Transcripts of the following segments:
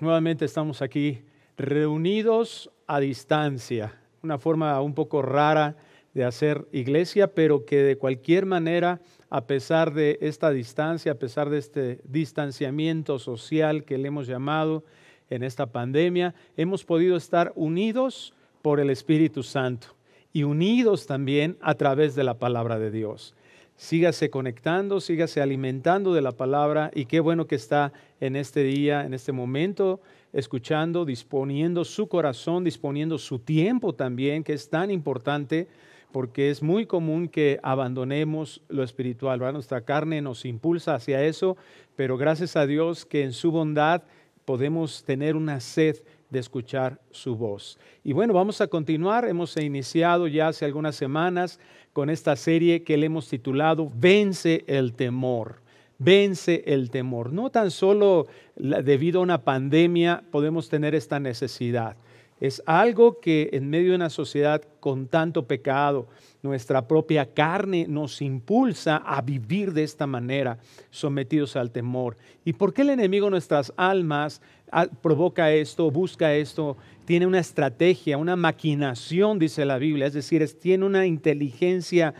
nuevamente estamos aquí reunidos a distancia, una forma un poco rara de hacer iglesia, pero que de cualquier manera, a pesar de esta distancia, a pesar de este distanciamiento social que le hemos llamado en esta pandemia, hemos podido estar unidos por el Espíritu Santo y unidos también a través de la palabra de Dios sígase conectando, sígase alimentando de la palabra y qué bueno que está en este día, en este momento, escuchando, disponiendo su corazón, disponiendo su tiempo también, que es tan importante porque es muy común que abandonemos lo espiritual, ¿verdad? nuestra carne nos impulsa hacia eso, pero gracias a Dios que en su bondad podemos tener una sed de escuchar su voz. Y bueno, vamos a continuar. Hemos iniciado ya hace algunas semanas con esta serie que le hemos titulado Vence el temor. Vence el temor. No tan solo debido a una pandemia podemos tener esta necesidad. Es algo que en medio de una sociedad con tanto pecado, nuestra propia carne nos impulsa a vivir de esta manera, sometidos al temor. ¿Y por qué el enemigo nuestras almas ah, provoca esto, busca esto tiene una estrategia, una maquinación, dice la Biblia, es decir, tiene una inteligencia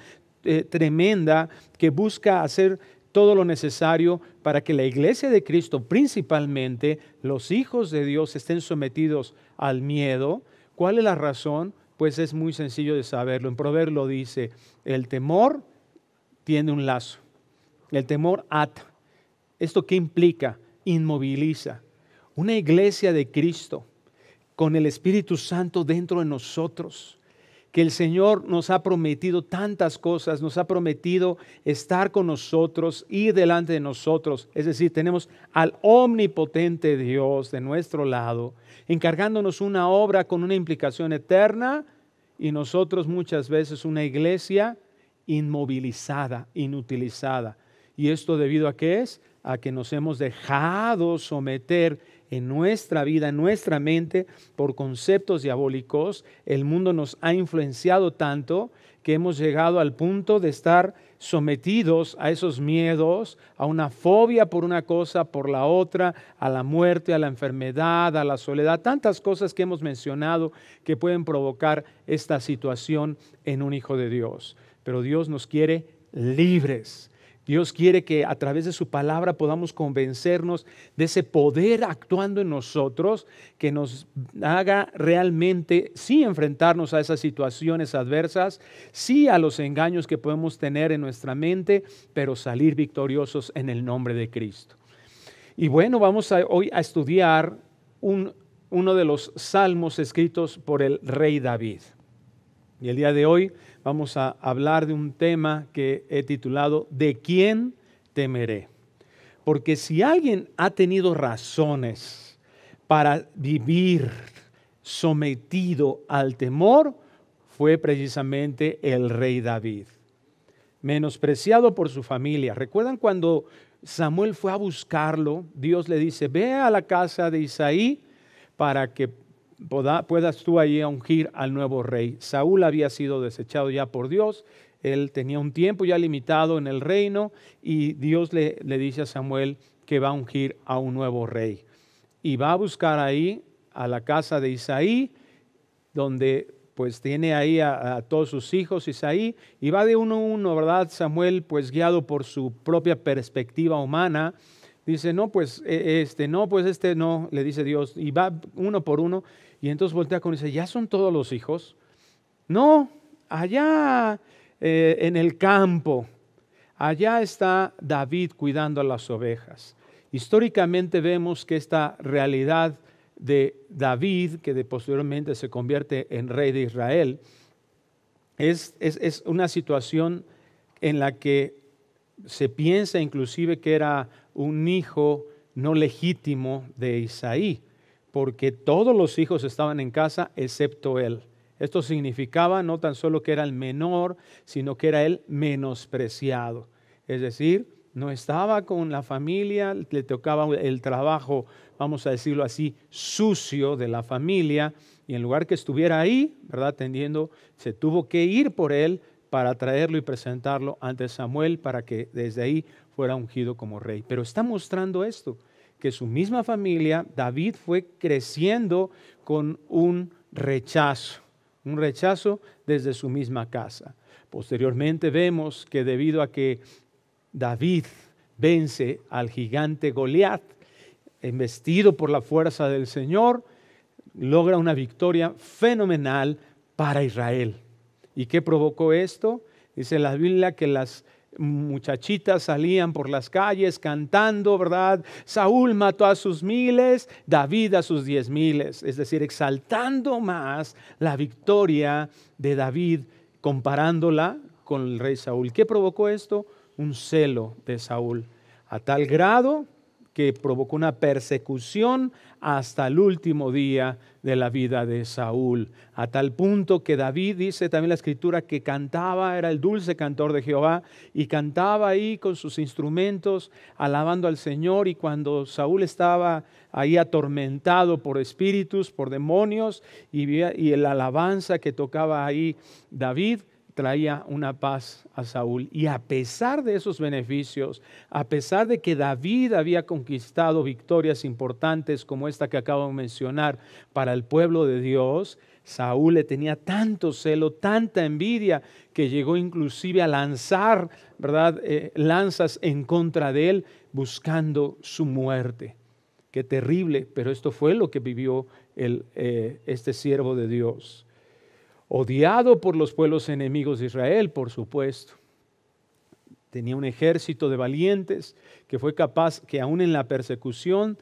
eh, tremenda que busca hacer todo lo necesario para que la iglesia de Cristo, principalmente los hijos de Dios, estén sometidos al miedo. ¿Cuál es la razón? Pues es muy sencillo de saberlo. En Proverbio dice, el temor tiene un lazo, el temor ata. ¿Esto qué implica? Inmoviliza. Una iglesia de Cristo, con el Espíritu Santo dentro de nosotros, que el Señor nos ha prometido tantas cosas, nos ha prometido estar con nosotros, ir delante de nosotros. Es decir, tenemos al omnipotente Dios de nuestro lado, encargándonos una obra con una implicación eterna y nosotros muchas veces una iglesia inmovilizada, inutilizada. ¿Y esto debido a qué es? a que nos hemos dejado someter en nuestra vida, en nuestra mente, por conceptos diabólicos. El mundo nos ha influenciado tanto que hemos llegado al punto de estar sometidos a esos miedos, a una fobia por una cosa, por la otra, a la muerte, a la enfermedad, a la soledad, tantas cosas que hemos mencionado que pueden provocar esta situación en un hijo de Dios. Pero Dios nos quiere libres Dios quiere que a través de su palabra podamos convencernos de ese poder actuando en nosotros que nos haga realmente sí enfrentarnos a esas situaciones adversas, sí a los engaños que podemos tener en nuestra mente, pero salir victoriosos en el nombre de Cristo. Y bueno, vamos hoy a estudiar uno de los salmos escritos por el rey David. Y el día de hoy vamos a hablar de un tema que he titulado ¿De quién temeré? Porque si alguien ha tenido razones para vivir sometido al temor, fue precisamente el rey David, menospreciado por su familia. ¿Recuerdan cuando Samuel fue a buscarlo? Dios le dice, ve a la casa de Isaí para que puedas tú ahí ungir al nuevo rey. Saúl había sido desechado ya por Dios, él tenía un tiempo ya limitado en el reino y Dios le, dice a Samuel que va a ungir a un nuevo rey. Y va a buscar ahí a la casa de Isaí, donde pues tiene ahí a, a, todos sus hijos Isaí, y va de uno a uno, ¿verdad? Samuel, pues guiado por su propia perspectiva humana, dice, no, pues e, este, no, pues este no, le dice Dios, y va uno por uno, y entonces voltea con y dice, ¿ya son todos los hijos? No, allá eh, en el campo, allá está David cuidando a las ovejas. Históricamente vemos que esta realidad de David, que posteriormente se convierte en rey de Israel, es, es una situación en la que se piensa inclusive que era un hijo no legítimo de Isaí porque todos los hijos estaban en casa excepto él. Esto significaba no tan solo que era el menor, sino que era el menospreciado. Es decir, no estaba con la familia, le tocaba el trabajo, vamos a decirlo así, sucio de la familia, y en lugar que estuviera ahí, ¿verdad? Atendiendo, se tuvo que ir por él para traerlo y presentarlo ante Samuel para que desde ahí fuera ungido como rey. Pero está mostrando esto, que su misma familia, David fue creciendo con un rechazo, un rechazo desde su misma casa. Posteriormente vemos que debido a que David vence al gigante Goliat, embestido por la fuerza del Señor, logra una victoria fenomenal para Israel. ¿Y qué provocó esto? Dice la Biblia que las muchachitas salían por las calles cantando, ¿verdad? Saúl mató a sus miles, David a sus diez miles, es decir, exaltando más la victoria de David comparándola con el rey Saúl. ¿Qué provocó esto? Un celo de Saúl, a tal grado que provocó una persecución hasta el último día de la vida de Saúl, a tal punto que David dice también la escritura que cantaba, era el dulce cantor de Jehová, y cantaba ahí con sus instrumentos, alabando al Señor, y cuando Saúl estaba ahí atormentado por espíritus, por demonios, y, y alabanza que tocaba ahí David, traía una paz a Saúl. Y a pesar de esos beneficios, a pesar de que David había conquistado victorias importantes como esta que acabo de mencionar para el pueblo de Dios, Saúl le tenía tanto celo, tanta envidia, que llegó inclusive a lanzar, ¿verdad?, eh, lanzas en contra de él, buscando su muerte. Qué terrible, pero esto fue lo que vivió el, eh, este siervo de Dios odiado por los pueblos enemigos de Israel, por supuesto. Tenía un ejército de valientes que fue capaz que aún en la persecución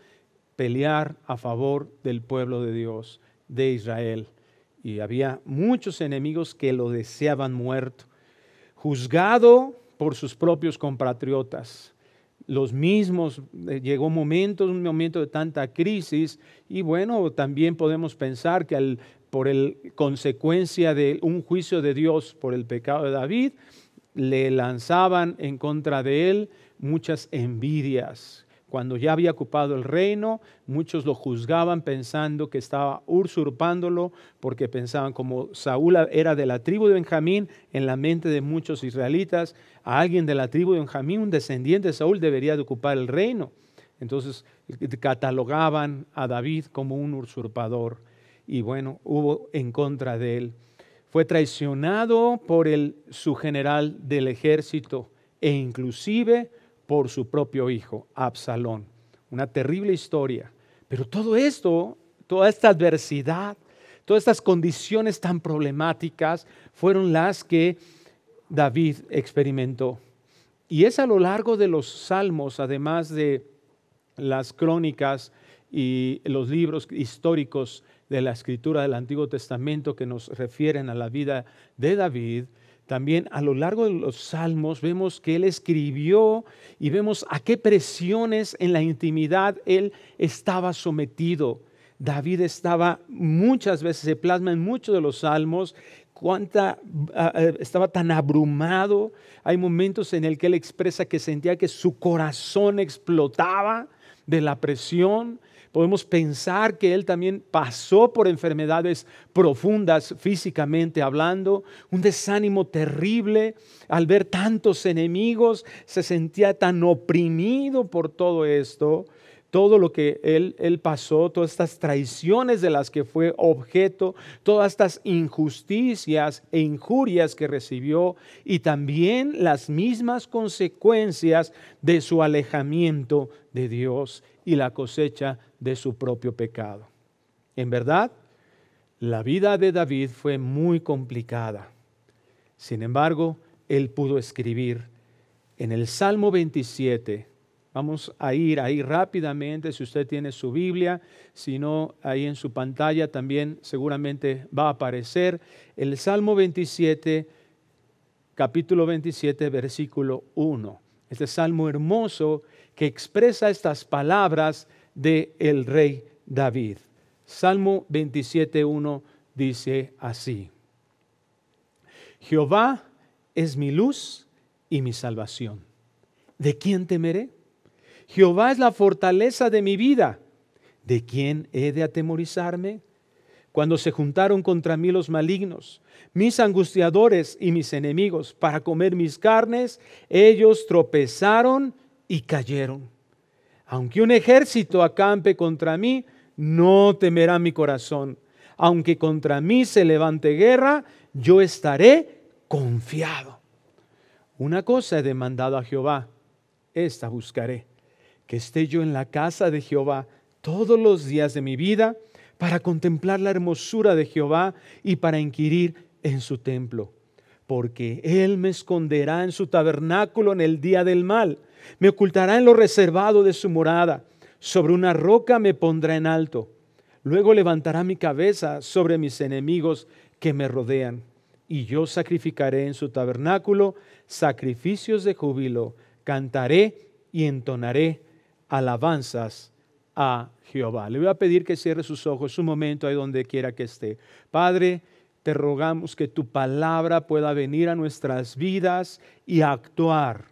pelear a favor del pueblo de Dios, de Israel. Y había muchos enemigos que lo deseaban muerto, juzgado por sus propios compatriotas. Los mismos, eh, llegó momentos, un momento de tanta crisis, y bueno, también podemos pensar que al por el, consecuencia de un juicio de Dios por el pecado de David, le lanzaban en contra de él muchas envidias. Cuando ya había ocupado el reino, muchos lo juzgaban pensando que estaba usurpándolo, porque pensaban como Saúl era de la tribu de Benjamín, en la mente de muchos israelitas, a alguien de la tribu de Benjamín, un descendiente de Saúl, debería de ocupar el reino. Entonces catalogaban a David como un usurpador y bueno, hubo en contra de él. Fue traicionado por su general del ejército e inclusive por su propio hijo, Absalón. Una terrible historia. Pero todo esto, toda esta adversidad, todas estas condiciones tan problemáticas fueron las que David experimentó. Y es a lo largo de los salmos, además de las crónicas, y los libros históricos de la escritura del Antiguo Testamento que nos refieren a la vida de David, también a lo largo de los salmos vemos que él escribió y vemos a qué presiones en la intimidad él estaba sometido. David estaba muchas veces, se plasma en muchos de los salmos, cuánta, ah, eh, estaba tan abrumado. Hay momentos en el que él expresa que sentía que su corazón explotaba de la presión. Podemos pensar que Él también pasó por enfermedades profundas físicamente hablando, un desánimo terrible al ver tantos enemigos, se sentía tan oprimido por todo esto, todo lo que él, él pasó, todas estas traiciones de las que fue objeto, todas estas injusticias e injurias que recibió y también las mismas consecuencias de su alejamiento de Dios y la cosecha de su propio pecado. En verdad, la vida de David fue muy complicada. Sin embargo, él pudo escribir en el Salmo 27. Vamos a ir ahí rápidamente si usted tiene su Biblia, si no, ahí en su pantalla también seguramente va a aparecer el Salmo 27, capítulo 27, versículo 1. Este salmo hermoso que expresa estas palabras del el rey David. Salmo 27.1 dice así. Jehová es mi luz y mi salvación. ¿De quién temeré? Jehová es la fortaleza de mi vida. ¿De quién he de atemorizarme? Cuando se juntaron contra mí los malignos, mis angustiadores y mis enemigos para comer mis carnes, ellos tropezaron y cayeron. Aunque un ejército acampe contra mí, no temerá mi corazón. Aunque contra mí se levante guerra, yo estaré confiado. Una cosa he demandado a Jehová, esta buscaré, que esté yo en la casa de Jehová todos los días de mi vida para contemplar la hermosura de Jehová y para inquirir en su templo. Porque Él me esconderá en su tabernáculo en el día del mal me ocultará en lo reservado de su morada. Sobre una roca me pondrá en alto. Luego levantará mi cabeza sobre mis enemigos que me rodean. Y yo sacrificaré en su tabernáculo sacrificios de júbilo. Cantaré y entonaré alabanzas a Jehová. Le voy a pedir que cierre sus ojos un momento ahí donde quiera que esté. Padre, te rogamos que tu palabra pueda venir a nuestras vidas y actuar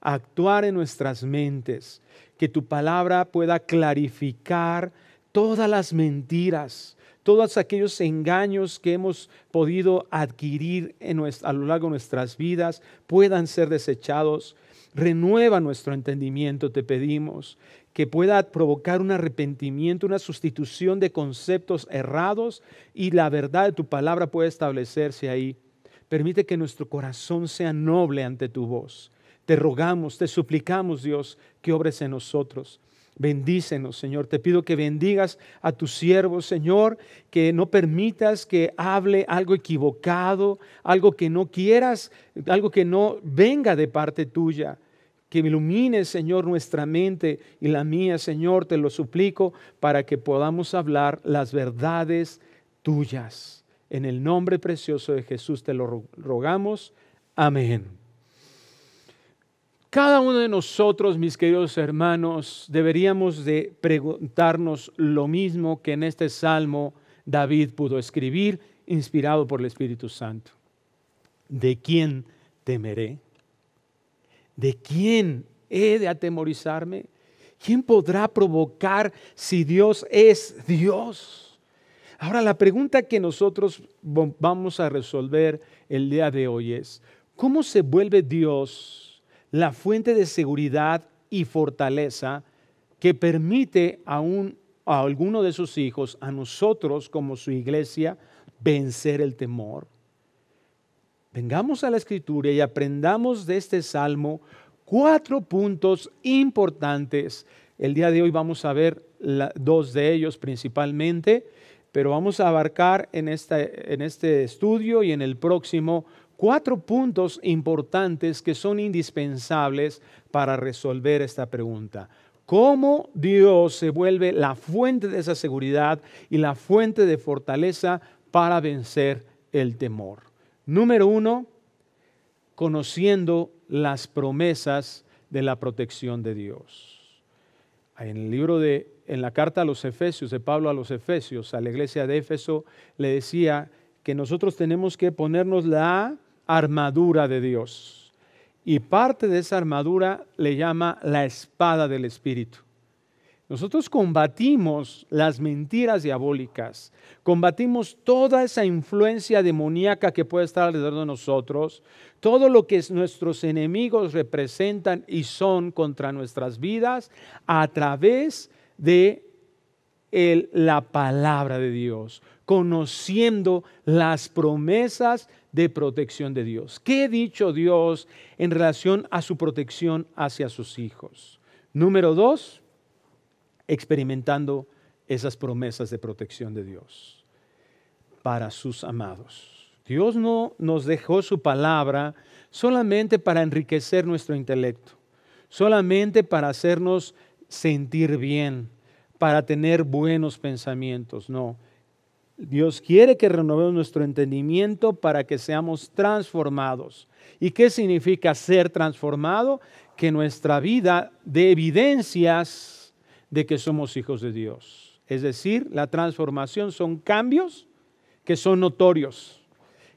actuar en nuestras mentes, que tu palabra pueda clarificar todas las mentiras, todos aquellos engaños que hemos podido adquirir a lo largo de nuestras vidas puedan ser desechados. Renueva nuestro entendimiento, te pedimos, que pueda provocar un arrepentimiento, una sustitución de conceptos errados y la verdad de tu palabra pueda establecerse ahí. Permite que nuestro corazón sea noble ante tu voz te rogamos, te suplicamos, Dios, que obres en nosotros. Bendícenos, Señor. Te pido que bendigas a tu siervo, Señor, que no permitas que hable algo equivocado, algo que no quieras, algo que no venga de parte tuya. Que ilumines, Señor, nuestra mente y la mía, Señor, te lo suplico, para que podamos hablar las verdades tuyas. En el nombre precioso de Jesús te lo rogamos. Amén. Cada uno de nosotros, mis queridos hermanos, deberíamos de preguntarnos lo mismo que en este salmo David pudo escribir, inspirado por el Espíritu Santo. ¿De quién temeré? ¿De quién he de atemorizarme? ¿Quién podrá provocar si Dios es Dios? Ahora la pregunta que nosotros vamos a resolver el día de hoy es, ¿cómo se vuelve Dios la fuente de seguridad y fortaleza que permite a, a alguno de sus hijos, a nosotros como su iglesia, vencer el temor. Vengamos a la escritura y aprendamos de este salmo cuatro puntos importantes. El día de hoy vamos a ver dos de ellos principalmente, pero vamos a abarcar en, en este estudio y en el próximo cuatro puntos importantes que son indispensables para resolver esta pregunta. Cómo Dios se vuelve la fuente de esa seguridad y la fuente de fortaleza para vencer el temor. Número uno, conociendo las promesas de la protección de Dios. En el libro de, en la carta a los Efesios, de Pablo a los Efesios, a la iglesia de Éfeso, le decía que nosotros tenemos que ponernos la armadura de Dios. Y parte de esa armadura le llama la espada del Espíritu. Nosotros combatimos las mentiras diabólicas, combatimos toda esa influencia demoníaca que puede estar alrededor de nosotros, todo lo que nuestros enemigos representan y son contra nuestras vidas a través de el, la palabra de Dios, conociendo las promesas de protección de Dios. ¿Qué ha dicho Dios en relación a su protección hacia sus hijos? Número dos, experimentando esas promesas de protección de Dios para sus amados. Dios no nos dejó su palabra solamente para enriquecer nuestro intelecto, solamente para hacernos sentir bien, para tener buenos pensamientos, no. Dios quiere que renovemos nuestro entendimiento para que seamos transformados. ¿Y qué significa ser transformado? Que nuestra vida dé evidencias de que somos hijos de Dios. Es decir, la transformación son cambios que son notorios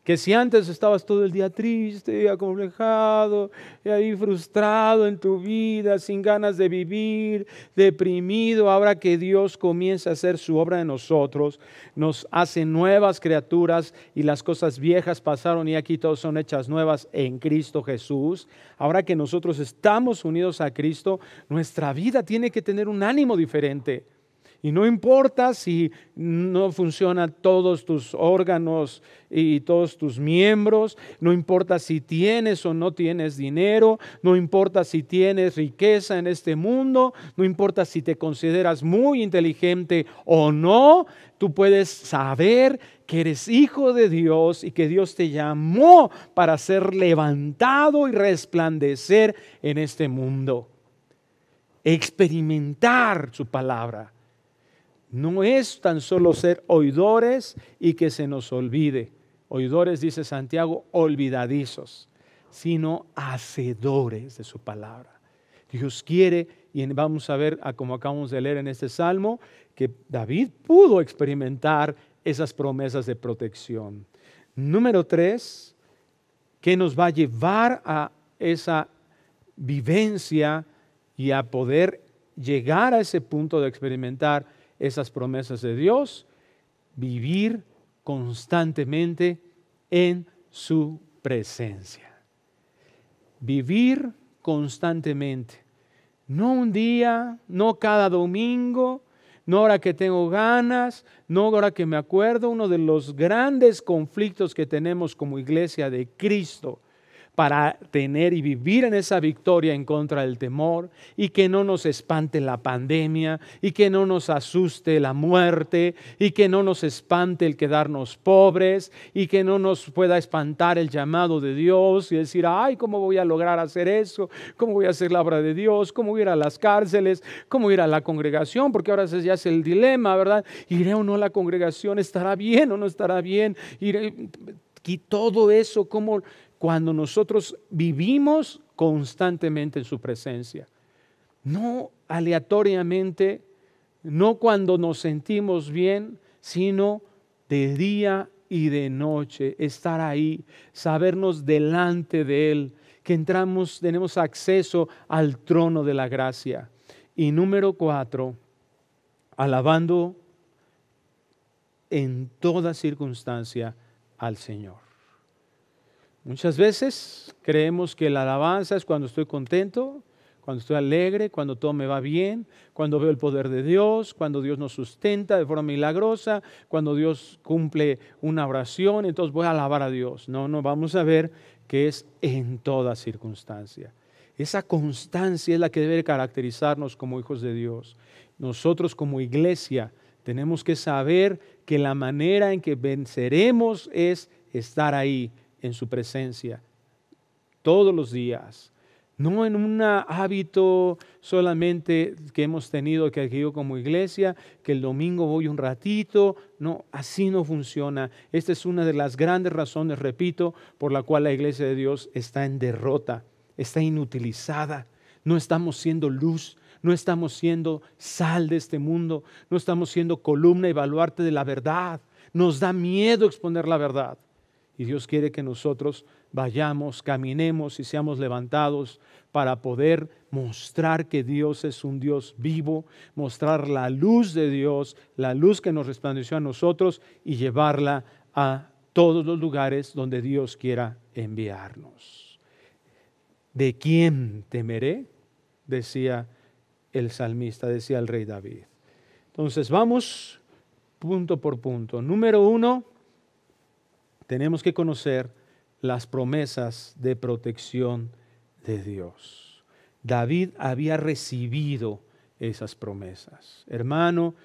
que si antes estabas todo el día triste, acomplejado, y ahí frustrado en tu vida, sin ganas de vivir, deprimido, ahora que Dios comienza a hacer su obra en nosotros, nos hace nuevas criaturas y las cosas viejas pasaron y aquí todos son hechas nuevas en Cristo Jesús. Ahora que nosotros estamos unidos a Cristo, nuestra vida tiene que tener un ánimo diferente. Y no importa si no funcionan todos tus órganos y todos tus miembros, no importa si tienes o no tienes dinero, no importa si tienes riqueza en este mundo, no importa si te consideras muy inteligente o no, tú puedes saber que eres hijo de Dios y que Dios te llamó para ser levantado y resplandecer en este mundo. Experimentar su palabra no es tan solo ser oidores y que se nos olvide. Oidores, dice Santiago, olvidadizos, sino hacedores de su palabra. Dios quiere, y vamos a ver, como acabamos de leer en este salmo, que David pudo experimentar esas promesas de protección. Número tres, que nos va a llevar a esa vivencia y a poder llegar a ese punto de experimentar esas promesas de Dios, vivir constantemente en su presencia. Vivir constantemente. No un día, no cada domingo, no ahora que tengo ganas, no ahora que me acuerdo. Uno de los grandes conflictos que tenemos como iglesia de Cristo para tener y vivir en esa victoria en contra del temor y que no nos espante la pandemia y que no nos asuste la muerte y que no nos espante el quedarnos pobres y que no nos pueda espantar el llamado de Dios y decir, ay, ¿cómo voy a lograr hacer eso? ¿Cómo voy a hacer la obra de Dios? ¿Cómo ir a las cárceles? ¿Cómo ir a la congregación? Porque ahora ya es el dilema, ¿verdad? ¿Iré o no la congregación? ¿Estará bien o no estará bien? Y todo eso, ¿cómo cuando nosotros vivimos constantemente en su presencia. No aleatoriamente, no cuando nos sentimos bien, sino de día y de noche, estar ahí, sabernos delante de Él, que entramos, tenemos acceso al trono de la gracia. Y número cuatro, alabando en toda circunstancia al Señor. Muchas veces creemos que la alabanza es cuando estoy contento, cuando estoy alegre, cuando todo me va bien, cuando veo el poder de Dios, cuando Dios nos sustenta de forma milagrosa, cuando Dios cumple una oración, entonces voy a alabar a Dios. No, no, vamos a ver que es en toda circunstancia. Esa constancia es la que debe caracterizarnos como hijos de Dios. Nosotros como iglesia tenemos que saber que la manera en que venceremos es estar ahí en su presencia todos los días. No en un hábito solamente que hemos tenido que adquirir como iglesia, que el domingo voy un ratito. No, así no funciona. Esta es una de las grandes razones, repito, por la cual la iglesia de Dios está en derrota, está inutilizada. No estamos siendo luz, no estamos siendo sal de este mundo, no estamos siendo columna y baluarte de la verdad. Nos da miedo exponer la verdad. Y Dios quiere que nosotros vayamos, caminemos y seamos levantados para poder mostrar que Dios es un Dios vivo, mostrar la luz de Dios, la luz que nos resplandeció a nosotros y llevarla a todos los lugares donde Dios quiera enviarnos. ¿De quién temeré? decía el salmista, decía el rey David. Entonces vamos punto por punto. Número uno, tenemos que conocer las promesas de protección de Dios. David había recibido esas promesas. Hermano,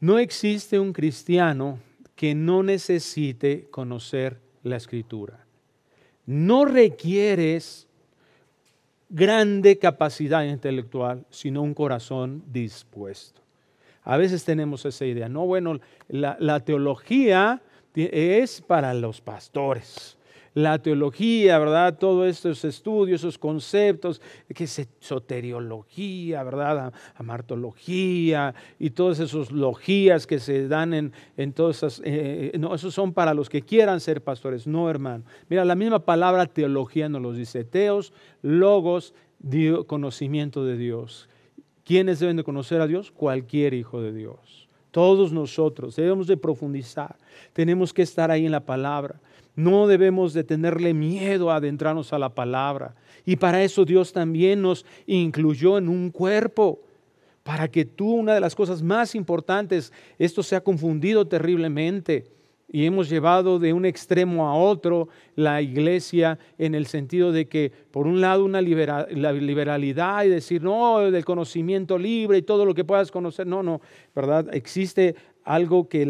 no existe un cristiano que no necesite conocer la escritura. No requieres grande capacidad intelectual, sino un corazón dispuesto. A veces tenemos esa idea, no, bueno, la, la teología es para los pastores. La teología, ¿verdad? Todos estos estudios, esos conceptos, que es soteriología, ¿verdad? Amartología y todas esas logías que se dan en, todas esas. Eh, eh, no, esos son para los que quieran ser pastores, no, hermano. Mira, la misma palabra teología nos los dice: teos, logos, conocimiento de Dios. ¿Quiénes deben de conocer a Dios? Cualquier hijo de Dios. Todos nosotros debemos de profundizar, tenemos que estar ahí en la palabra. No debemos de tenerle miedo a adentrarnos a la palabra. Y para eso Dios también nos incluyó en un cuerpo, para que tú, una de las cosas más importantes, esto se ha confundido terriblemente y hemos llevado de un extremo a otro la iglesia en el sentido de que, por un lado, una la liberalidad y decir, no, del conocimiento libre y todo lo que puedas conocer. No, no, ¿verdad? Existe algo que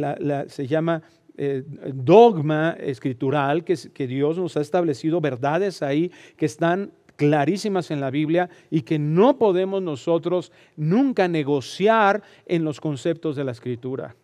se llama eh, dogma escritural, que Dios nos ha establecido verdades ahí que están clarísimas en la Biblia y que no podemos nosotros nunca negociar en los conceptos de la escritura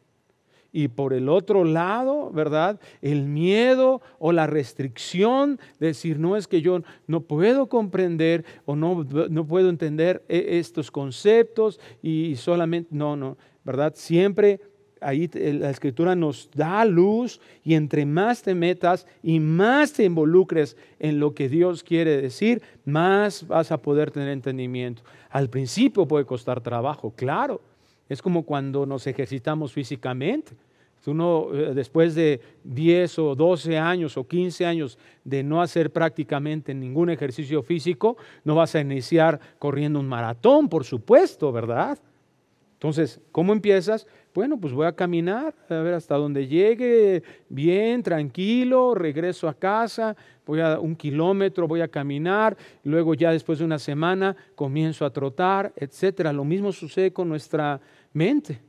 y por el otro lado, ¿verdad? El miedo o la restricción, de decir, no es que yo no puedo comprender o no, no puedo entender e, estos conceptos y solamente, no, no, ¿verdad? Siempre ahí la escritura nos da luz y entre más te metas y más te involucres en lo que Dios quiere decir, más vas a poder tener entendimiento. Al principio puede costar trabajo, claro es como cuando nos ejercitamos físicamente. Uno eh, después de 10 o 12 años o 15 años de no hacer prácticamente ningún ejercicio físico, no vas a iniciar corriendo un maratón, por supuesto, ¿verdad? Entonces, ¿cómo empiezas? Bueno, pues voy a caminar, a ver hasta dónde llegue, bien, tranquilo, regreso a casa, voy a un kilómetro, voy a caminar, luego ya después de una semana comienzo a trotar, etcétera. Lo mismo sucede con nuestra mente.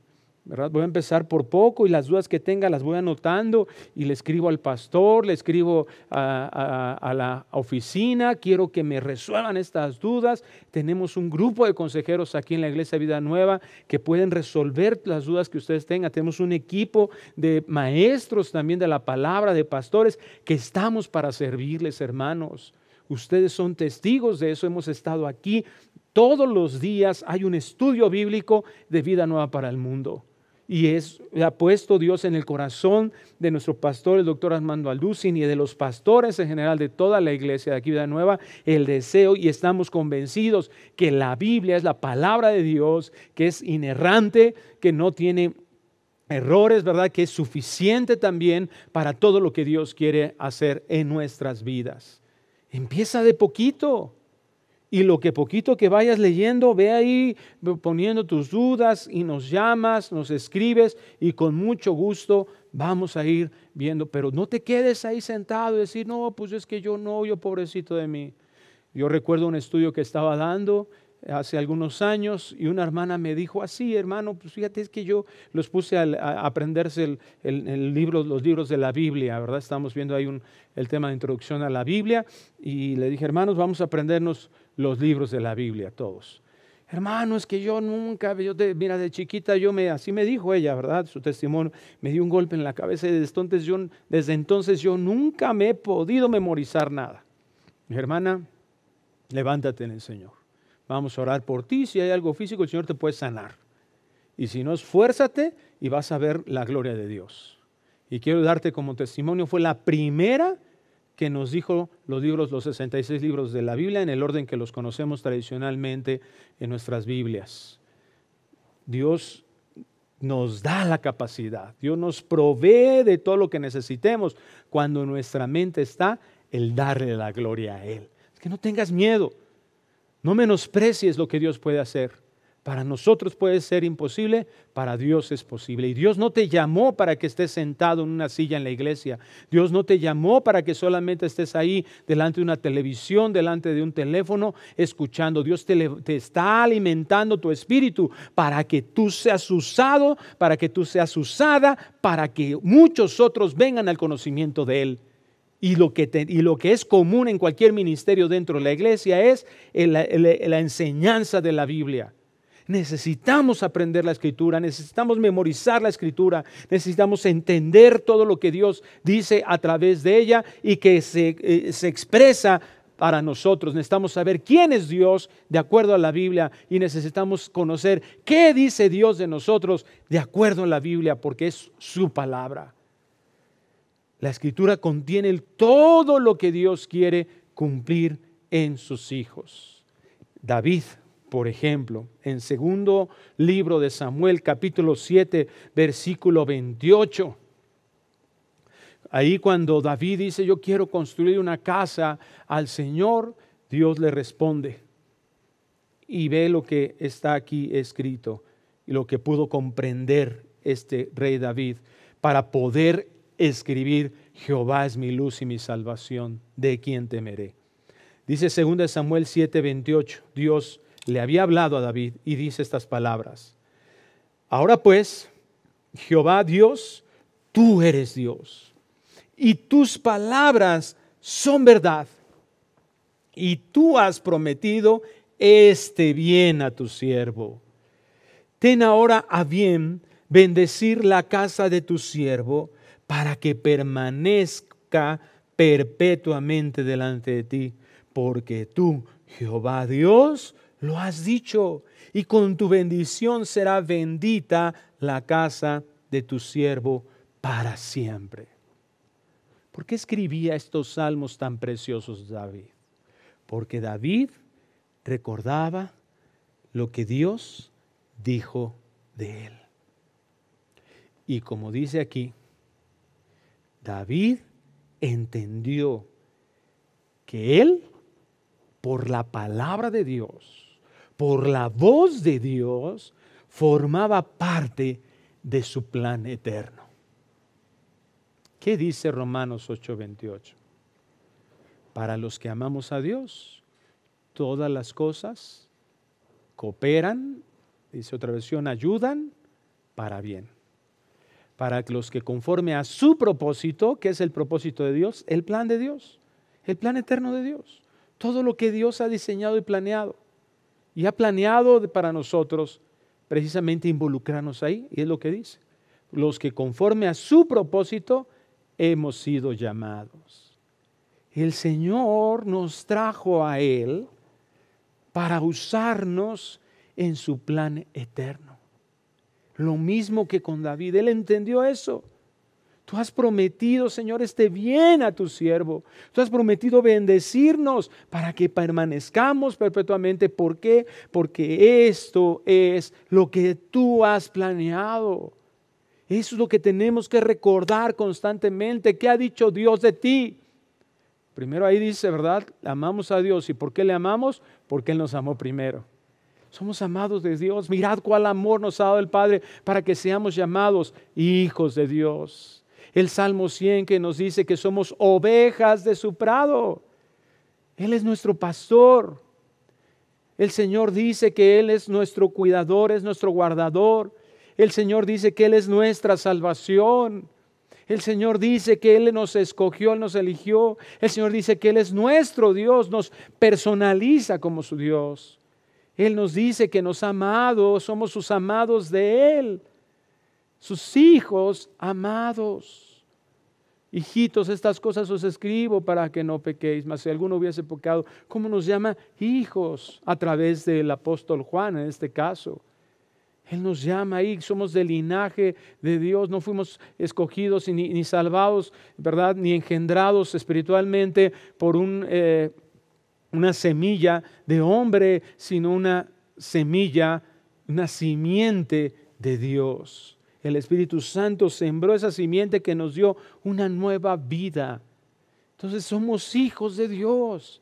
Voy a empezar por poco y las dudas que tenga las voy anotando y le escribo al pastor, le escribo a, a, la oficina, quiero que me resuelvan estas dudas. Tenemos un grupo de consejeros aquí en la Iglesia Vida Nueva que pueden resolver las dudas que ustedes tengan. Tenemos un equipo de maestros también de la palabra, de pastores, que estamos para servirles, hermanos. Ustedes son testigos de eso, hemos estado aquí todos los días hay un estudio bíblico de vida nueva para el mundo. Y ha puesto Dios en el corazón de nuestro pastor, el doctor Armando Alducin, y de los pastores en general de toda la iglesia de aquí Vida Nueva, el deseo y estamos convencidos que la Biblia es la palabra de Dios, que es inerrante, que no tiene errores, ¿verdad? Que es suficiente también para todo lo que Dios quiere hacer en nuestras vidas. Empieza de poquito. Y lo que poquito que vayas leyendo, ve ahí poniendo tus dudas y nos llamas, nos escribes y con mucho gusto vamos a ir viendo. Pero no te quedes ahí sentado y decir, no, pues es que yo no, yo pobrecito de mí. Yo recuerdo un estudio que estaba dando hace algunos años y una hermana me dijo así, hermano, pues fíjate, es que yo los puse a, aprenderse el, el, libro, los libros de la Biblia, ¿verdad? Estamos viendo ahí un, el tema de introducción a la Biblia y le dije, hermanos, vamos a aprendernos los libros de la Biblia, todos. Hermano, es que yo nunca, mira, de chiquita yo me, así me dijo ella, ¿verdad? Su testimonio, me dio un golpe en la cabeza y desde entonces yo, desde entonces yo nunca me he podido memorizar nada. hermana, levántate en el Señor. Vamos a orar por ti. Si hay algo físico, el Señor te puede sanar. Y si no, esfuérzate y vas a ver la gloria de Dios. Y quiero darte como testimonio, fue la primera que nos dijo los libros, los 66 libros de la Biblia, en el orden que los conocemos tradicionalmente en nuestras Biblias. Dios nos da la capacidad, Dios nos provee de todo lo que necesitemos cuando en nuestra mente está el darle la gloria a Él. Es que no tengas miedo, no menosprecies lo que Dios puede hacer. Para nosotros puede ser imposible, para Dios es posible. Y Dios no te llamó para que estés sentado en una silla en la iglesia. Dios no te llamó para que solamente estés ahí delante de una televisión, delante de un teléfono, escuchando. Dios te, está alimentando tu espíritu para que tú seas usado, para que tú seas usada, para que muchos otros vengan al conocimiento de Él. Y lo, que y lo que, es común en cualquier ministerio dentro de la iglesia es la enseñanza de la Biblia necesitamos aprender la escritura, necesitamos memorizar la escritura, necesitamos entender todo lo que Dios dice a través de ella y que eh, se, expresa para nosotros. Necesitamos saber quién es Dios de acuerdo a la Biblia y necesitamos conocer qué dice Dios de nosotros de acuerdo a la Biblia, porque es su palabra. La escritura contiene todo lo que Dios quiere cumplir en sus hijos. David por ejemplo, en segundo libro de Samuel, capítulo 7, versículo 28. Ahí cuando David dice, yo quiero construir una casa al Señor, Dios le responde. Y ve lo que está aquí escrito y lo que pudo comprender este rey David para poder escribir, Jehová es mi luz y mi salvación, ¿de quien temeré? Dice 2 Samuel 7:28, Dios le había hablado a David y dice estas palabras. Ahora pues, Jehová Dios, tú eres Dios y tus palabras son verdad. Y tú has prometido este bien a tu siervo. Ten ahora a bien bendecir la casa de tu siervo para que permanezca perpetuamente delante de ti, porque tú, Jehová Dios, lo has dicho, y con tu bendición será bendita la casa de tu siervo para siempre. ¿Por qué escribía estos salmos tan preciosos David? Porque David recordaba lo que Dios dijo de él. Y como dice aquí, David entendió que él, por la palabra de Dios, por la voz de Dios, formaba parte de su plan eterno. ¿Qué dice Romanos 8:28? Para los que amamos a Dios, todas las cosas cooperan, dice otra versión, ayudan para bien. Para los que conforme a su propósito, que es el propósito de Dios, el plan de Dios, el plan eterno de Dios, todo lo que Dios ha diseñado y planeado, y ha planeado para nosotros precisamente involucrarnos ahí, y es lo que dice, los que conforme a su propósito hemos sido llamados. El Señor nos trajo a Él para usarnos en su plan eterno. Lo mismo que con David, Él entendió eso. Tú has prometido, Señor, este bien a tu siervo. Tú has prometido bendecirnos para que permanezcamos perpetuamente. ¿Por qué? Porque esto es lo que tú has planeado. Eso es lo que tenemos que recordar constantemente. ¿Qué ha dicho Dios de ti? Primero ahí dice, ¿verdad? Amamos a Dios. ¿Y por qué le amamos? Porque Él nos amó primero. Somos amados de Dios. Mirad cuál amor nos ha dado el Padre para que seamos llamados hijos de Dios. El Salmo 100 que nos dice que somos ovejas de su prado. Él es nuestro pastor. El Señor dice que Él es nuestro cuidador, es nuestro guardador. El Señor dice que Él es nuestra salvación. El Señor dice que Él nos escogió, Él nos eligió. El Señor dice que Él es nuestro Dios, nos personaliza como su Dios. Él nos dice que nos ha amado, somos sus amados de Él, sus hijos amados hijitos, estas cosas os escribo para que no pequéis, mas si alguno hubiese pecado, ¿cómo nos llama? Hijos, a través del apóstol Juan en este caso. Él nos llama ahí, somos del linaje de Dios, no fuimos escogidos ni, salvados, ¿verdad? Ni engendrados espiritualmente por eh, una semilla de hombre, sino una semilla, una simiente de Dios. El Espíritu Santo sembró esa simiente que nos dio una nueva vida. Entonces somos hijos de Dios.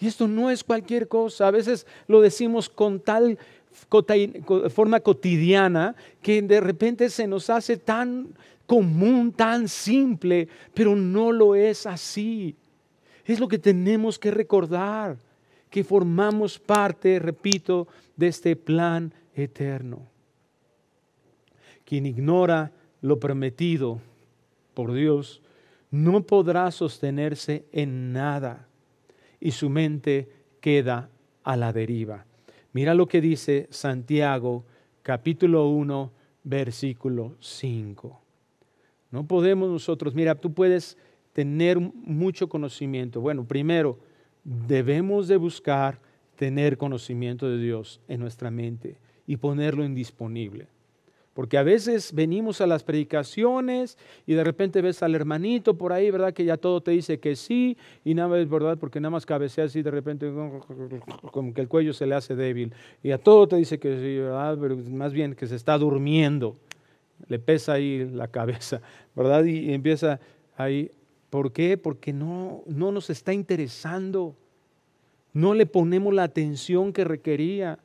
Y esto no es cualquier cosa. A veces lo decimos con tal forma cotidiana que de repente se nos hace tan común, tan simple, pero no lo es así. Es lo que tenemos que recordar, que formamos parte, repito, de este plan eterno quien ignora lo prometido por Dios, no podrá sostenerse en nada y su mente queda a la deriva. Mira lo que dice Santiago capítulo 1 versículo 5. No podemos nosotros, mira, tú puedes tener mucho conocimiento. Bueno, primero, debemos de buscar tener conocimiento de Dios en nuestra mente y ponerlo indisponible. Porque a veces venimos a las predicaciones y de repente ves al hermanito por ahí, ¿verdad? Que ya todo te dice que sí y nada es verdad porque nada más cabecea así de repente como que el cuello se le hace débil. Y a todo te dice que sí, ¿verdad? más bien que se está durmiendo. Le pesa ahí la cabeza, ¿verdad? Y empieza ahí. ¿Por qué? Porque no, no nos está interesando. No le ponemos la atención que requería.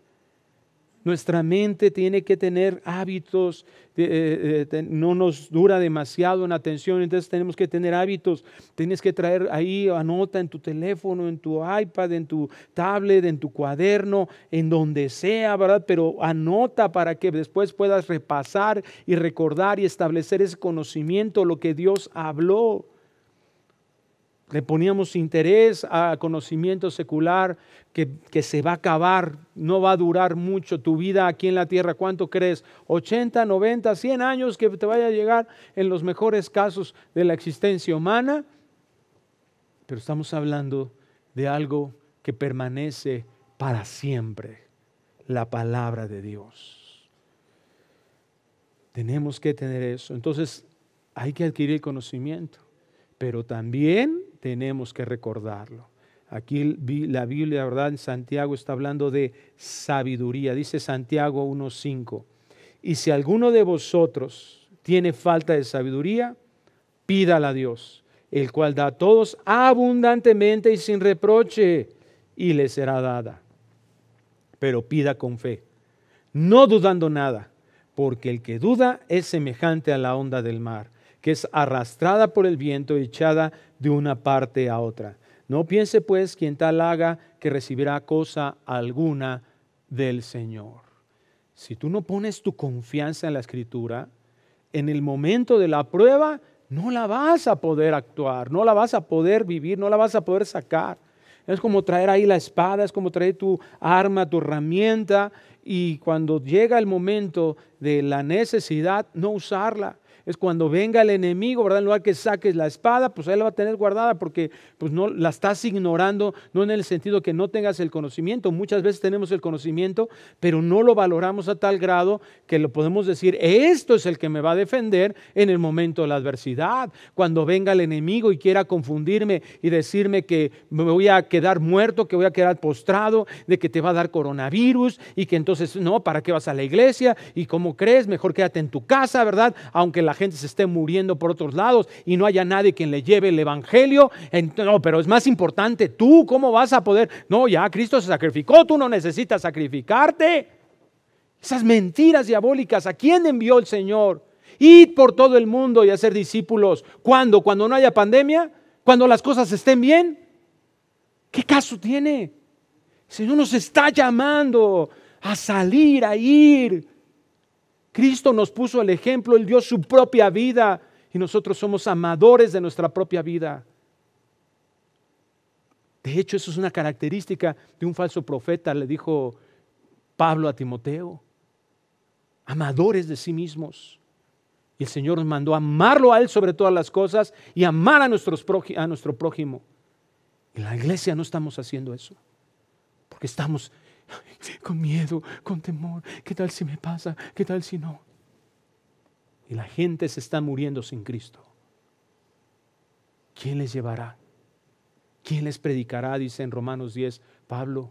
Nuestra mente tiene que tener hábitos, eh, eh, eh, no nos dura demasiado en atención, entonces tenemos que tener hábitos. Tienes que traer ahí, anota en tu teléfono, en tu iPad, en tu tablet, en tu cuaderno, en donde sea, ¿verdad? Pero anota para que después puedas repasar y recordar y establecer ese conocimiento, lo que Dios habló. Le poníamos interés a conocimiento secular que, que, se va a acabar, no va a durar mucho tu vida aquí en la tierra. ¿Cuánto crees? 80, 90, 100 años que te vaya a llegar en los mejores casos de la existencia humana. Pero estamos hablando de algo que permanece para siempre, la palabra de Dios. Tenemos que tener eso. Entonces hay que adquirir conocimiento, pero también tenemos que recordarlo. Aquí la Biblia, ¿verdad? En Santiago está hablando de sabiduría. Dice Santiago 1.5. Y si alguno de vosotros tiene falta de sabiduría, pídala a Dios, el cual da a todos abundantemente y sin reproche, y le será dada. Pero pida con fe, no dudando nada, porque el que duda es semejante a la onda del mar que es arrastrada por el viento echada de una parte a otra. No piense pues quien tal haga que recibirá cosa alguna del Señor. Si tú no pones tu confianza en la escritura, en el momento de la prueba no la vas a poder actuar, no la vas a poder vivir, no la vas a poder sacar. Es como traer ahí la espada, es como traer tu arma, tu herramienta y cuando llega el momento de la necesidad no usarla es cuando venga el enemigo, ¿verdad? En lugar que saques la espada, pues ahí la va a tener guardada porque pues no la estás ignorando, no en el sentido que no tengas el conocimiento. Muchas veces tenemos el conocimiento, pero no lo valoramos a tal grado que lo podemos decir, esto es el que me va a defender en el momento de la adversidad. Cuando venga el enemigo y quiera confundirme y decirme que me voy a quedar muerto, que voy a quedar postrado, de que te va a dar coronavirus y que entonces, no, ¿para qué vas a la iglesia? ¿Y cómo crees? Mejor quédate en tu casa, ¿verdad? Aunque la la gente se esté muriendo por otros lados y no haya nadie quien le lleve el Evangelio. no, pero es más importante tú, ¿cómo vas a poder? No, ya Cristo se sacrificó, tú no necesitas sacrificarte. Esas mentiras diabólicas, ¿a quién envió el Señor? Id por todo el mundo y hacer discípulos. ¿Cuándo? Cuando no haya pandemia, cuando las cosas estén bien. ¿Qué caso tiene? si Señor nos está llamando a salir, a ir, Cristo nos puso el ejemplo, Él dio su propia vida y nosotros somos amadores de nuestra propia vida. De hecho, eso es una característica de un falso profeta, le dijo Pablo a Timoteo. Amadores de sí mismos. Y el Señor nos mandó amarlo a Él sobre todas las cosas y amar a, a nuestro prójimo. En la iglesia no estamos haciendo eso, porque estamos con miedo, con temor, ¿qué tal si me pasa? ¿Qué tal si no? Y la gente se está muriendo sin Cristo. ¿Quién les llevará? ¿Quién les predicará? Dice en Romanos 10 Pablo.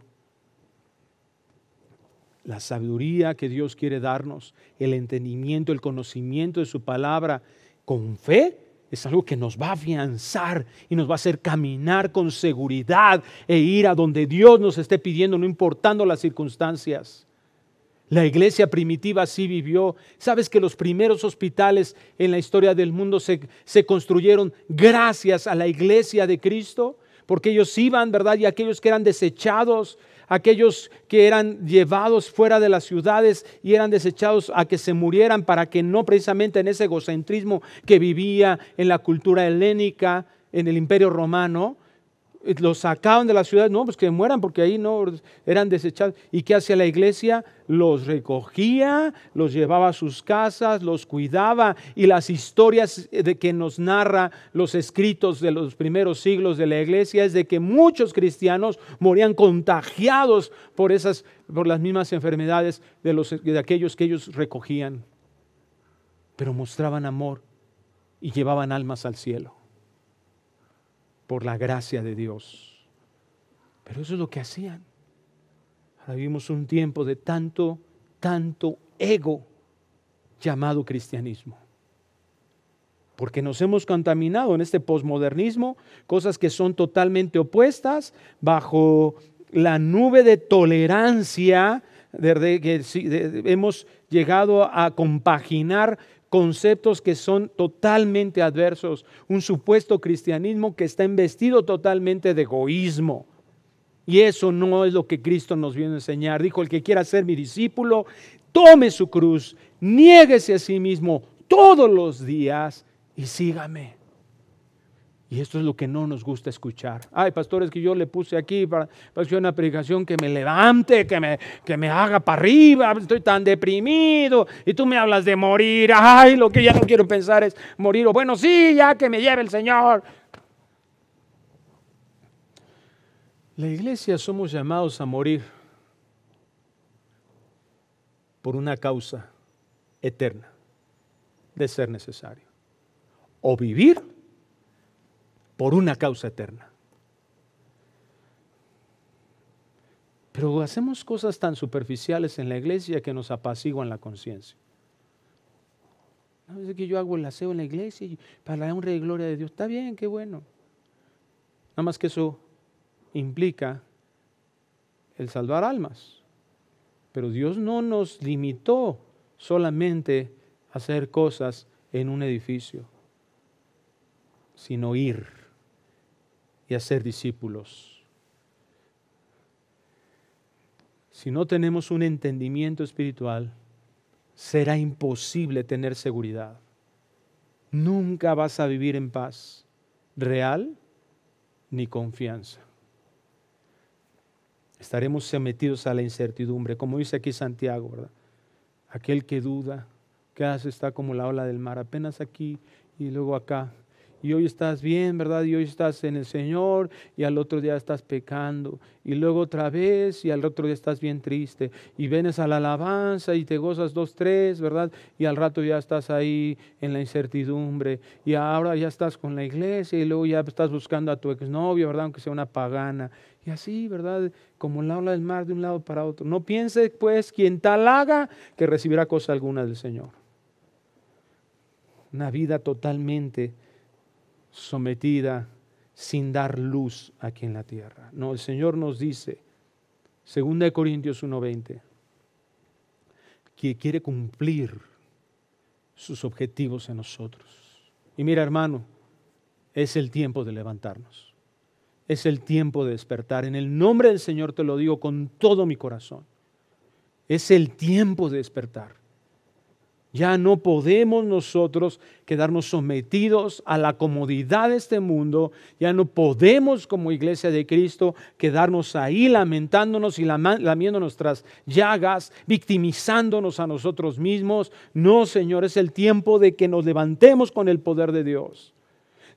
La sabiduría que Dios quiere darnos, el entendimiento, el conocimiento de su palabra, con fe es algo que nos va a afianzar y nos va a hacer caminar con seguridad e ir a donde Dios nos esté pidiendo, no importando las circunstancias. La iglesia primitiva sí vivió. Sabes que los primeros hospitales en la historia del mundo se, se, construyeron gracias a la iglesia de Cristo, porque ellos iban, ¿verdad? Y aquellos que eran desechados, aquellos que eran llevados fuera de las ciudades y eran desechados a que se murieran para que no precisamente en ese egocentrismo que vivía en la cultura helénica, en el imperio romano, los sacaban de la ciudad, no, pues que mueran porque ahí no eran desechados. ¿Y qué hacía la iglesia? Los recogía, los llevaba a sus casas, los cuidaba y las historias de que nos narra los escritos de los primeros siglos de la iglesia es de que muchos cristianos morían contagiados por esas por las mismas enfermedades de los de aquellos que ellos recogían. Pero mostraban amor y llevaban almas al cielo por la gracia de Dios. Pero eso es lo que hacían. Ahora vivimos un tiempo de tanto, tanto ego llamado cristianismo. Porque nos hemos contaminado en este posmodernismo, cosas que son totalmente opuestas, bajo la nube de tolerancia, desde hemos llegado a compaginar conceptos que son totalmente adversos, un supuesto cristianismo que está investido totalmente de egoísmo. Y eso no es lo que Cristo nos viene a enseñar. Dijo, el que quiera ser mi discípulo, tome su cruz, niéguese a sí mismo todos los días y sígame. Y esto es lo que no nos gusta escuchar. Ay, pastores, que yo le puse aquí para, hacer una predicación que me levante, que me, que me haga para arriba. Estoy tan deprimido. Y tú me hablas de morir. Ay, lo que ya no quiero pensar es morir. O bueno, sí, ya que me lleve el Señor. La iglesia somos llamados a morir por una causa eterna de ser necesario. O vivir por una causa eterna. Pero hacemos cosas tan superficiales en la iglesia que nos apaciguan la conciencia. No es que yo hago el aseo en la iglesia para la honra y gloria de Dios. Está bien, qué bueno. Nada más que eso implica el salvar almas. Pero Dios no nos limitó solamente a hacer cosas en un edificio, sino ir y hacer discípulos. Si no tenemos un entendimiento espiritual, será imposible tener seguridad. Nunca vas a vivir en paz real ni confianza. Estaremos sometidos a la incertidumbre, como dice aquí Santiago, ¿verdad? Aquel que duda, que hace está como la ola del mar, apenas aquí y luego acá, y hoy estás bien, ¿verdad? Y hoy estás en el Señor y al otro día estás pecando. Y luego otra vez y al otro día estás bien triste. Y vienes a la alabanza y te gozas dos, tres, ¿verdad? Y al rato ya estás ahí en la incertidumbre. Y ahora ya estás con la iglesia y luego ya estás buscando a tu exnovio, ¿verdad? Aunque sea una pagana. Y así, ¿verdad? Como la ola del mar de un lado para otro. No piense, pues, quien tal haga que recibirá cosa alguna del Señor. Una vida totalmente sometida sin dar luz aquí en la tierra. No, el Señor nos dice, 2 Corintios 1:20, que quiere cumplir sus objetivos en nosotros. Y mira, hermano, es el tiempo de levantarnos. Es el tiempo de despertar. En el nombre del Señor te lo digo con todo mi corazón. Es el tiempo de despertar. Ya no podemos nosotros quedarnos sometidos a la comodidad de este mundo. Ya no podemos como iglesia de Cristo quedarnos ahí lamentándonos y lamiendo nuestras llagas, victimizándonos a nosotros mismos. No, Señor, es el tiempo de que nos levantemos con el poder de Dios.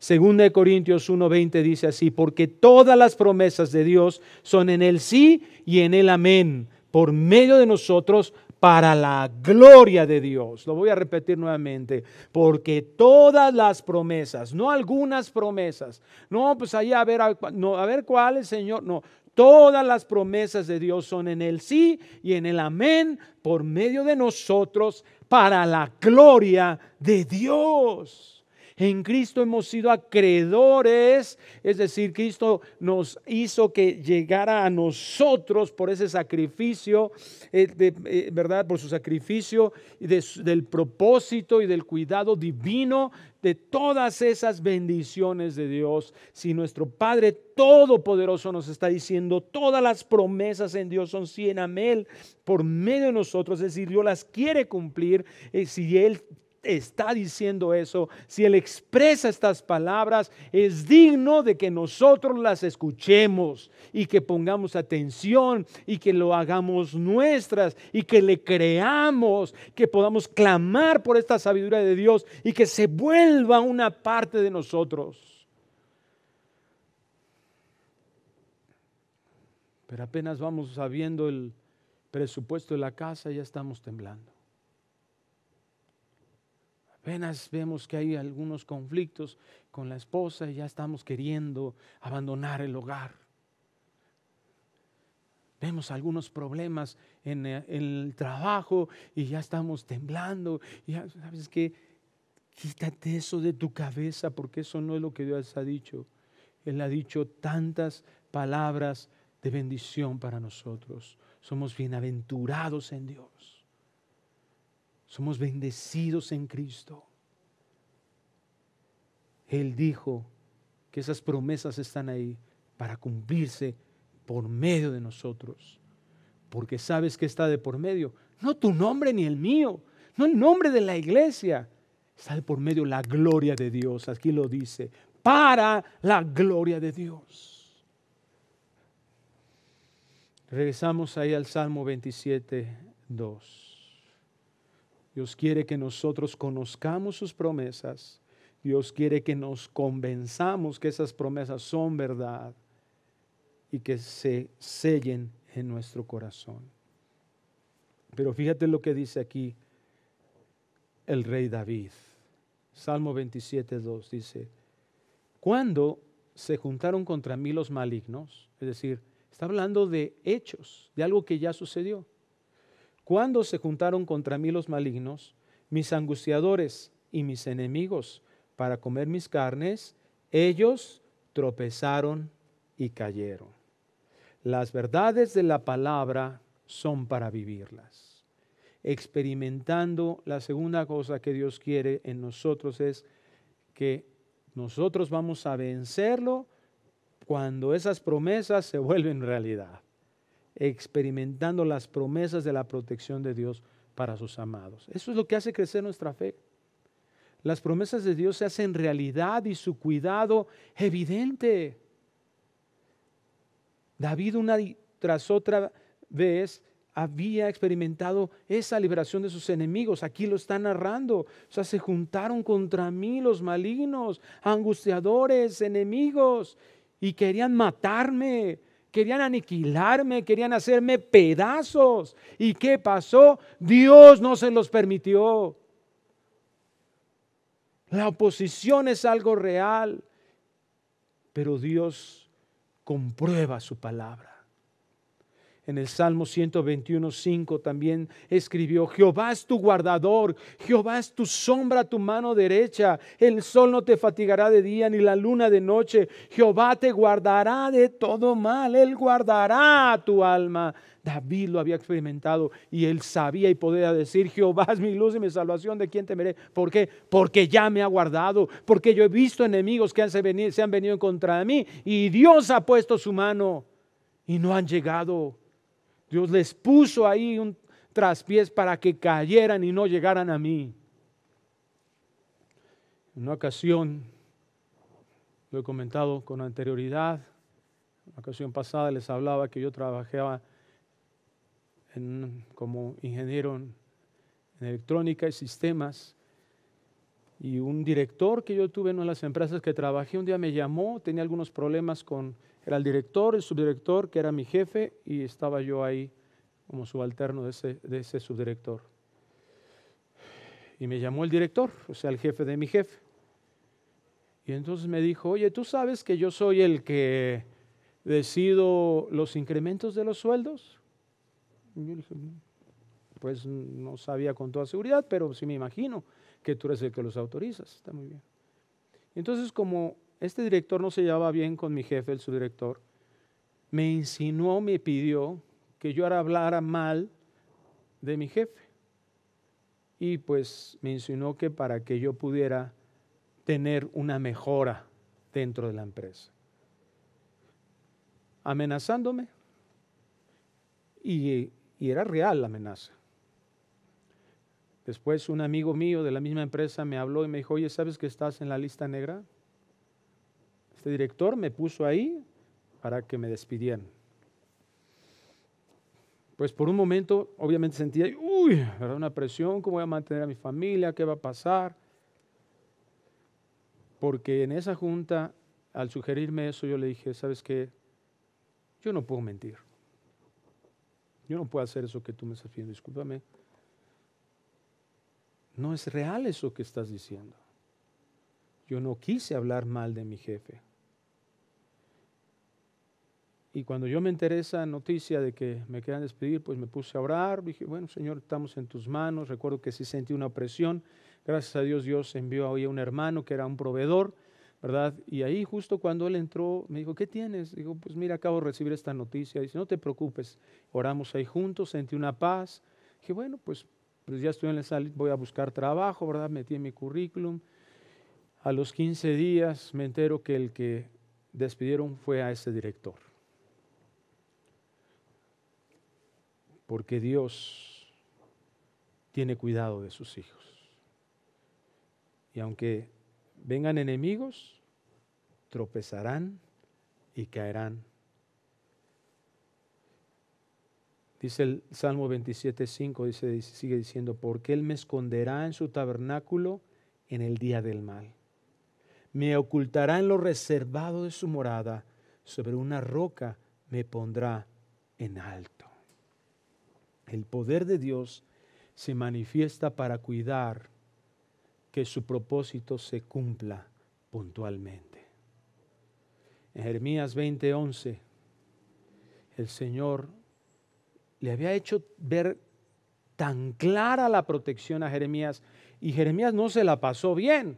Segunda de Corintios 1:20 dice así, porque todas las promesas de Dios son en el sí y en el amén, por medio de nosotros para la gloria de Dios. Lo voy a repetir nuevamente, porque todas las promesas, no algunas promesas, no, pues ahí a ver, no, a ver cuál es, Señor, no, todas las promesas de Dios son en el sí y en el amén por medio de nosotros para la gloria de Dios. En Cristo hemos sido acreedores, es decir, Cristo nos hizo que llegara a nosotros por ese sacrificio, eh, eh, ¿verdad? Por su sacrificio y del propósito y del cuidado divino de todas esas bendiciones de Dios. Si nuestro Padre Todopoderoso nos está diciendo, todas las promesas en Dios son 100. por medio de nosotros, es decir, Dios las quiere cumplir, eh, si Él está diciendo eso, si Él expresa estas palabras, es digno de que nosotros las escuchemos y que pongamos atención y que lo hagamos nuestras y que le creamos, que podamos clamar por esta sabiduría de Dios y que se vuelva una parte de nosotros. Pero apenas vamos sabiendo el presupuesto de la casa, ya estamos temblando. Apenas vemos que hay algunos conflictos con la esposa y ya estamos queriendo abandonar el hogar. Vemos algunos problemas en eh, el trabajo y ya estamos temblando. ya sabes qué quítate eso de tu cabeza porque eso no es lo que Dios ha dicho. Él ha dicho tantas palabras de bendición para nosotros. Somos bienaventurados en Dios. Somos bendecidos en Cristo. Él dijo que esas promesas están ahí para cumplirse por medio de nosotros. Porque sabes que está de por medio. No tu nombre ni el mío, no el nombre de la iglesia. Está de por medio la gloria de Dios. Aquí lo dice. Para la gloria de Dios. Regresamos ahí al Salmo 27, 2. Dios quiere que nosotros conozcamos sus promesas. Dios quiere que nos convenzamos que esas promesas son verdad y que se sellen en nuestro corazón. Pero fíjate lo que dice aquí el rey David. Salmo 27, 2 dice, cuando se juntaron contra mí los malignos, es decir, está hablando de hechos, de algo que ya sucedió. Cuando se juntaron contra mí los malignos, mis angustiadores y mis enemigos, para comer mis carnes, ellos tropezaron y cayeron. Las verdades de la palabra son para vivirlas. Experimentando la segunda cosa que Dios quiere en nosotros es que nosotros vamos a vencerlo cuando esas promesas se vuelven realidad experimentando las promesas de la protección de Dios para sus amados. Eso es lo que hace crecer nuestra fe. Las promesas de Dios se hacen realidad y su cuidado evidente. David una tras otra vez había experimentado esa liberación de sus enemigos. Aquí lo está narrando. O sea, se juntaron contra mí los malignos, angustiadores, enemigos, y querían matarme querían aniquilarme, querían hacerme pedazos. ¿Y qué pasó? Dios no se los permitió. La oposición es algo real, pero Dios comprueba su palabra. En el Salmo 121, 5 también escribió, Jehová es tu guardador, Jehová es tu sombra, tu mano derecha, el sol no te fatigará de día ni la luna de noche, Jehová te guardará de todo mal, él guardará tu alma. David lo había experimentado y él sabía y podía decir, Jehová es mi luz y mi salvación, ¿de quién temeré? ¿Por qué? Porque ya me ha guardado, porque yo he visto enemigos que se han venido en contra de mí y Dios ha puesto su mano y no han llegado. Dios les puso ahí un traspiés para que cayeran y no llegaran a mí. En una ocasión, lo he comentado con anterioridad, una ocasión pasada les hablaba que yo trabajaba como ingeniero en electrónica y sistemas y un director que yo tuve en una de las empresas que trabajé, un día me llamó, tenía algunos problemas con, era el director, el subdirector, que era mi jefe, y estaba yo ahí como subalterno de ese, de ese subdirector. Y me llamó el director, o sea, el jefe de mi jefe. Y entonces me dijo, oye, tú sabes que yo soy el que decido los incrementos de los sueldos. yo dije, pues no sabía con toda seguridad, pero sí me imagino que tú eres el que los autorizas. Está muy bien. Entonces, como este director no se llevaba bien con mi jefe, el subdirector, me insinuó, me pidió que yo ahora hablara mal de mi jefe. Y pues me insinuó que para que yo pudiera tener una mejora dentro de la empresa. Amenazándome. Y, y era real la amenaza. Después un amigo mío de la misma empresa me habló y me dijo, oye, ¿sabes que estás en la lista negra? Este director me puso ahí para que me despidieran. Pues por un momento, obviamente sentía, uy, era una presión, ¿cómo voy a mantener a mi familia? ¿Qué va a pasar? Porque en esa junta, al sugerirme eso, yo le dije, ¿sabes qué? Yo no puedo mentir. Yo no puedo hacer eso que tú me estás pidiendo, discúlpame no es real eso que estás diciendo. Yo no quise hablar mal de mi jefe. Y cuando yo me enteré esa noticia de que me querían despedir, pues me puse a orar. Dije, bueno, Señor, estamos en tus manos. Recuerdo que sí sentí una presión. Gracias a Dios, Dios envió hoy a un hermano que era un proveedor, ¿verdad? Y ahí, justo cuando él entró, me dijo, ¿qué tienes? Digo, pues mira, acabo de recibir esta noticia. Dice, no te preocupes, oramos ahí juntos, sentí una paz. Dije, bueno, pues pues ya estoy en la sala, voy a buscar trabajo, ¿verdad? Metí en mi currículum. A los 15 días me entero que el que despidieron fue a ese director. Porque Dios tiene cuidado de sus hijos. Y aunque vengan enemigos, tropezarán y caerán Dice el Salmo 27.5, dice, sigue diciendo, porque Él me esconderá en su tabernáculo en el día del mal. Me ocultará en lo reservado de su morada, sobre una roca me pondrá en alto. El poder de Dios se manifiesta para cuidar que su propósito se cumpla puntualmente. En Jeremías 20:11, el Señor le había hecho ver tan clara la protección a Jeremías y Jeremías no se la pasó bien.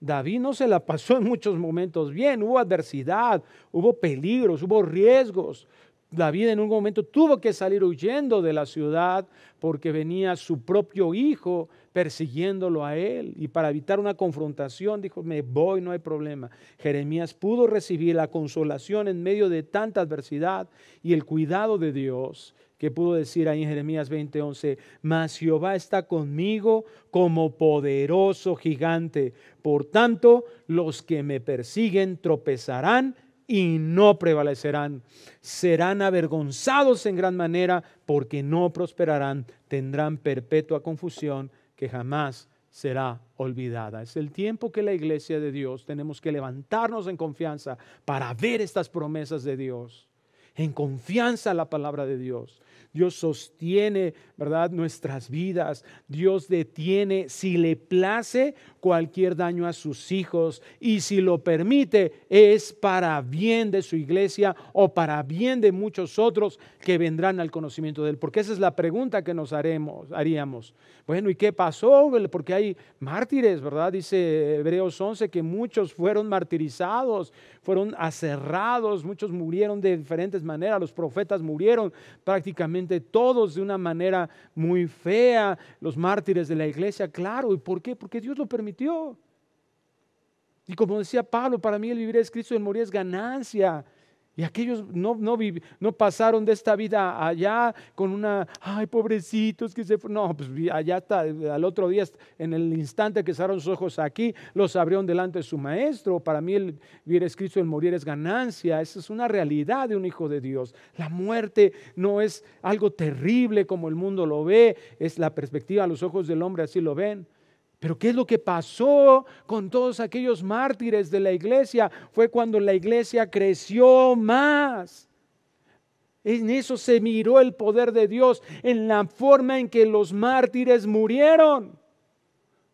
David no se la pasó en muchos momentos bien, hubo adversidad, hubo peligros, hubo riesgos. David en un momento tuvo que salir huyendo de la ciudad porque venía su propio hijo persiguiéndolo a él. Y para evitar una confrontación dijo, me voy, no hay problema. Jeremías pudo recibir la consolación en medio de tanta adversidad y el cuidado de Dios que pudo decir ahí en Jeremías 20:11, mas Jehová está conmigo como poderoso gigante. Por tanto, los que me persiguen tropezarán y no prevalecerán. Serán avergonzados en gran manera porque no prosperarán. Tendrán perpetua confusión que jamás será olvidada. Es el tiempo que la iglesia de Dios tenemos que levantarnos en confianza para ver estas promesas de Dios. En confianza la palabra de Dios. Dios sostiene, ¿verdad? Nuestras vidas. Dios detiene, si le place, cualquier daño a sus hijos. Y si lo permite, es para bien de su iglesia o para bien de muchos otros que vendrán al conocimiento de Él. Porque esa es la pregunta que nos haremos, haríamos. Bueno, ¿y qué pasó? Porque hay mártires, ¿verdad? Dice Hebreos 11 que muchos fueron martirizados fueron aserrados, muchos murieron de diferentes maneras, los profetas murieron prácticamente todos de una manera muy fea, los mártires de la iglesia, claro, ¿y por qué? Porque Dios lo permitió. Y como decía Pablo, para mí el vivir es Cristo y el morir es ganancia. Y aquellos no, no, pasaron de esta vida allá con una, ay, pobrecitos que se No, pues allá está, al otro día, en el instante que cerraron sus ojos aquí, los abrieron delante de su maestro. Para mí, el vivir es Cristo, el morir es ganancia. Esa es una realidad de un hijo de Dios. La muerte no es algo terrible como el mundo lo ve, es la perspectiva, los ojos del hombre así lo ven. Pero ¿qué es lo que pasó con todos aquellos mártires de la iglesia? Fue cuando la iglesia creció más. En eso se miró el poder de Dios, en la forma en que los mártires murieron.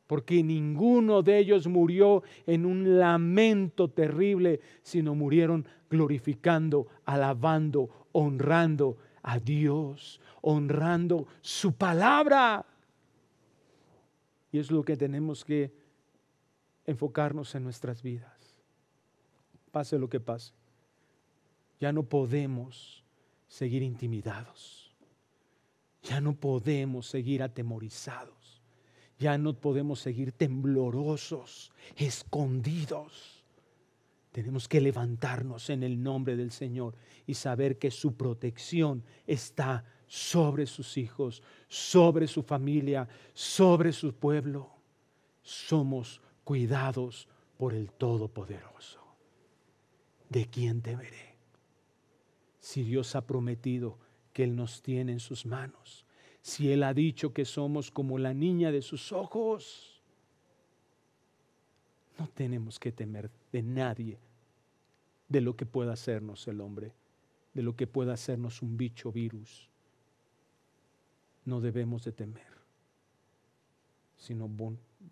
Porque ninguno de ellos murió en un lamento terrible, sino murieron glorificando, alabando, honrando a Dios, honrando su palabra. Y es lo que tenemos que enfocarnos en nuestras vidas. Pase lo que pase. Ya no podemos seguir intimidados. Ya no podemos seguir atemorizados. Ya no podemos seguir temblorosos, escondidos. Tenemos que levantarnos en el nombre del Señor y saber que su protección está sobre sus hijos, sobre su familia, sobre su pueblo. Somos cuidados por el Todopoderoso. ¿De quién temeré? Si Dios ha prometido que Él nos tiene en sus manos, si Él ha dicho que somos como la niña de sus ojos, no tenemos que temer de nadie, de lo que pueda hacernos el hombre, de lo que pueda hacernos un bicho virus no debemos de temer, sino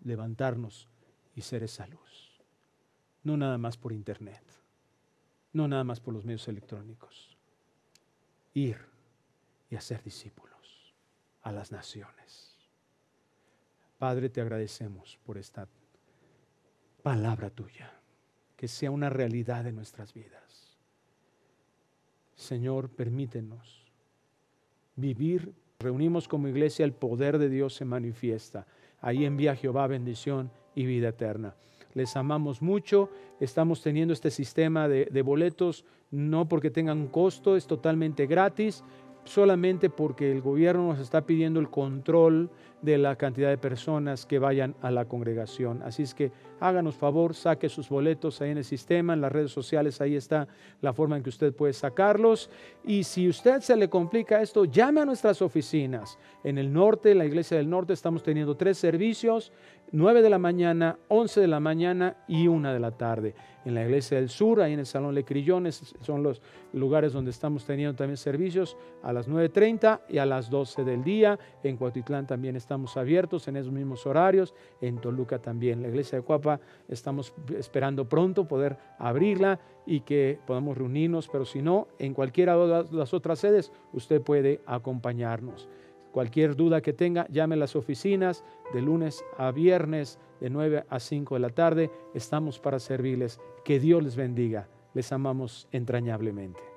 levantarnos y ser esa luz. No nada más por internet, no nada más por los medios electrónicos. Ir y hacer discípulos a las naciones. Padre, te agradecemos por esta palabra tuya, que sea una realidad en nuestras vidas. Señor, permítenos vivir reunimos como iglesia, el poder de Dios se manifiesta. Ahí envía Jehová bendición y vida eterna. Les amamos mucho, estamos teniendo este sistema de, boletos, no porque tengan costo, es totalmente gratis solamente porque el gobierno nos está pidiendo el control de la cantidad de personas que vayan a la congregación. Así es que háganos favor, saque sus boletos ahí en el sistema, en las redes sociales, ahí está la forma en que usted puede sacarlos. Y si usted se le complica esto, llame a nuestras oficinas. En el norte, en la iglesia del norte, estamos teniendo tres servicios 9 de la mañana, 11 de la mañana y 1 de la tarde. En la iglesia del sur, ahí en el Salón Lecrillones, son los lugares donde estamos teniendo también servicios a las 9.30 y a las 12 del día. En Cuautitlán también estamos abiertos en esos mismos horarios. En Toluca también. La iglesia de Cuapa estamos esperando pronto poder abrirla y que podamos reunirnos, pero si no, en cualquiera de las otras sedes usted puede acompañarnos. Cualquier duda que tenga, llame a las oficinas de lunes a viernes de 9 a 5 de la tarde. Estamos para servirles. Que Dios les bendiga. Les amamos entrañablemente.